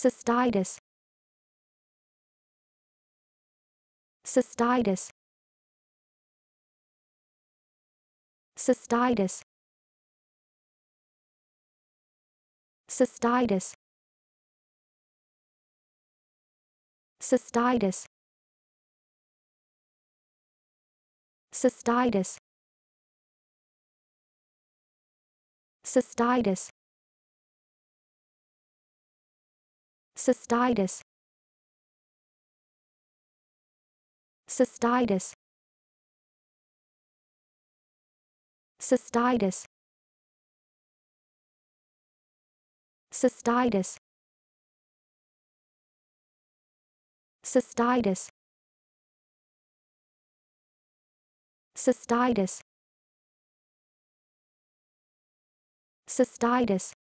cystitis cystitis cystitis cystitis cystitis cystitis cystitis cystitis cystitis cystitis cystitis cystitis cystitis cystitis